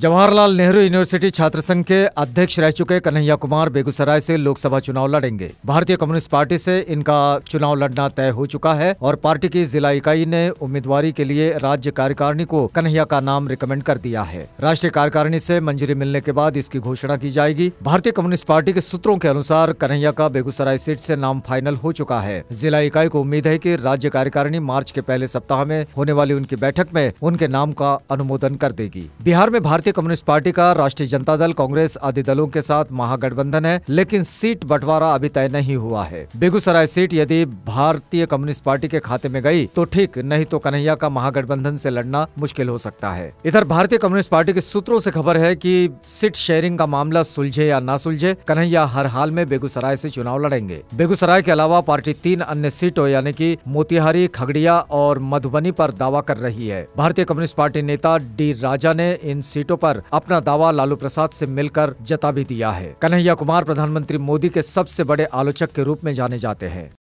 Jawaharlal Nehru university छात्र संघ के अध्यक्ष रह चुके कन्हैया कुमार बेगूसराय से लोकसभा चुनाव लड़ेंगे भारतीय कम्युनिस्ट पार्टी से इनका चुनाव लड़ना तय हो चुका है और पार्टी की जिला इकाई ने उम्मीदवारी के लिए राज्य कार्यकारिणी को कन्हैया का नाम रिकमेंड कर दिया है राष्ट्रीय कार्यकारिणी से मंजूरी मिलने के बाद इसकी घोषणा की जाएगी भारतीय कम्युनिस्ट पार्टी के सूत्रों के अनुसार कन्हैया का बेगूसराय सीट से नाम फाइनल हो चुका है जिला इकाई को उम्मीद है की राज्य कार्यकारिणी मार्च के पहले सप्ताह में होने वाली उनकी बैठक में उनके नाम का अनुमोदन कर देगी बिहार में भारतीय भारतीय कम्युनिस्ट पार्टी का राष्ट्रीय जनता दल कांग्रेस आदि दलों के साथ महागठबंधन है लेकिन सीट बंटवारा अभी तय नहीं हुआ है बेगूसराय सीट यदि भारतीय कम्युनिस्ट पार्टी के खाते में गई तो ठीक नहीं तो कन्हैया का महागठबंधन से लड़ना मुश्किल हो सकता है इधर भारतीय कम्युनिस्ट पार्टी के सूत्रों से खबर है कि सीट शेयरिंग का मामला सुलझे या न सुलझे कन्हैया हर हाल में बेगूसराय से चुनाव लड़ेंगे बेगूसराय के अलावा पार्टी तीन अन्य सीटों यानी कि मोतिहारी खगड़िया और मधुबनी पर दावा कर रही है भारतीय कम्युनिस्ट पार्टी नेता डी राजा ने इन सीटों सीटों पर अपना दावा लालू प्रसाद से मिलकर जता भी दिया है कन्हैया कुमार प्रधानमंत्री मोदी के सबसे बड़े आलोचक के रूप में जाने जाते हैं